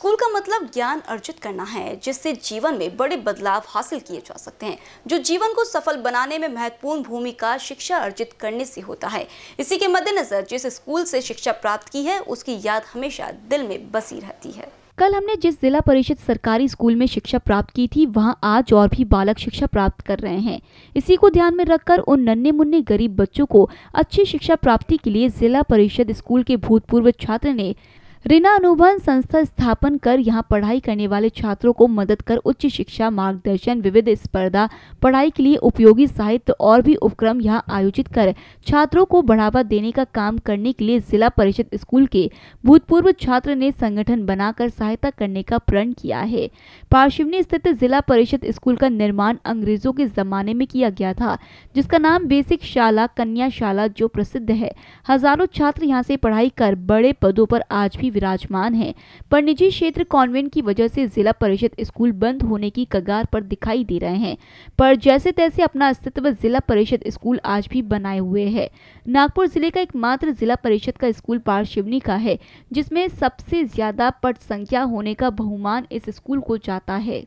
school का मतलब ज्ञान अर्जित करना है जिससे जीवन में बड़े बदलाव हासिल किए जा सकते हैं जो जीवन को सफल बनाने में महत्वपूर्ण भूमिका शिक्षा अर्जित करने से होता है इसी के मद्देनजर जिस स्कूल से शिक्षा प्राप्त की है उसकी याद हमेशा दिल में बसी रहती है कल हमने जिस जिला परिषद सरकारी स्कूल में शिक्षा प्राप्त की थी वहाँ आज और भी बालक शिक्षा प्राप्त कर रहे हैं इसी को ध्यान में रखकर उन नन्हे मुन्ने गरीब बच्चों को अच्छी शिक्षा प्राप्ति के लिए जिला परिषद स्कूल के भूतपूर्व छात्र ने रीना अनुबंध संस्था स्थापन कर यहाँ पढ़ाई करने वाले छात्रों को मदद कर उच्च शिक्षा मार्गदर्शन विविध स्पर्धा पढ़ाई के लिए उपयोगी साहित्य और भी उपक्रम यहाँ आयोजित कर छात्रों को बढ़ावा देने का काम करने के लिए जिला परिषद स्कूल के भूतपूर्व छात्र ने संगठन बनाकर सहायता करने का प्रण किया है पार्शिवनी स्थित जिला परिषद स्कूल का निर्माण अंग्रेजों के जमाने में किया गया था जिसका नाम बेसिक शाला कन्या शाला जो प्रसिद्ध है हजारों छात्र यहाँ से पढ़ाई कर बड़े पदों पर आज भी भी विराजमान है पर निजी क्षेत्र कॉन्वेंट की वजह से जिला परिषद स्कूल बंद होने की कगार पर दिखाई दे रहे हैं पर जैसे तैसे अपना अस्तित्व जिला परिषद स्कूल आज भी बनाए हुए है नागपुर जिले का एकमात्र जिला परिषद का स्कूल पारशिवनी का है जिसमें सबसे ज्यादा पट संख्या होने का बहुमान इस स्कूल को जाता है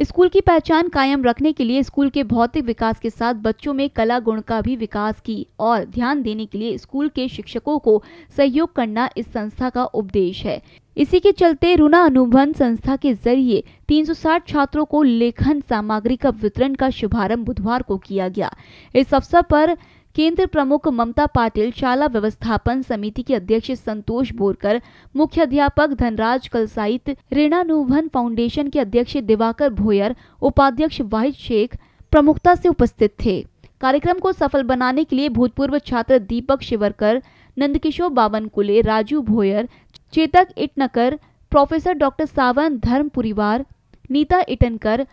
स्कूल की पहचान कायम रखने के लिए स्कूल के भौतिक विकास के साथ बच्चों में कला गुण का भी विकास की और ध्यान देने के लिए स्कूल के शिक्षकों को सहयोग करना इस संस्था का उपदेश है इसी के चलते रुना अनुबंध संस्था के जरिए 360 छात्रों को लेखन सामग्री का वितरण का शुभारंभ बुधवार को किया गया इस अवसर पर केंद्र प्रमुख ममता पाटिल शाला व्यवस्थापन समिति के अध्यक्ष संतोष बोरकर मुख्य अध्यापक धनराज कलसाइत ऋणानुबंध फाउंडेशन के अध्यक्ष दिवाकर भोयर उपाध्यक्ष वाहिद शेख प्रमुखता से उपस्थित थे कार्यक्रम को सफल बनाने के लिए भूतपूर्व छात्र Deepak Shivarkar Nandkishor Bawankule Raju Bhoyar Chetak Itankar professor doctor Sawan Dharmapuriwar Neeta Itankar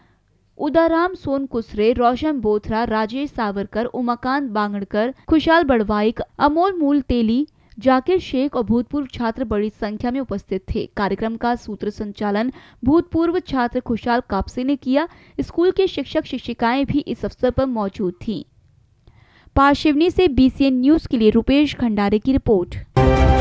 Udaram Sonkusare Roshan Bothra Rajesh Savarkar Umakant Bangadkar Khushal Badwaik Amol Mool Teli Zakir Sheikh और भूतपूर्व छात्र बड़ी संख्या में उपस्थित थे कार्यक्रम का सूत्र संचालन भूतपूर्व छात्र खुशाल कापसे ने किया स्कूल के शिक्षक शिक्षिकाएं भी इस अवसर पर मौजूद थीं पार्शिवनी से बीसीएन न्यूज के लिए रुपेश खंडारे की रिपोर्ट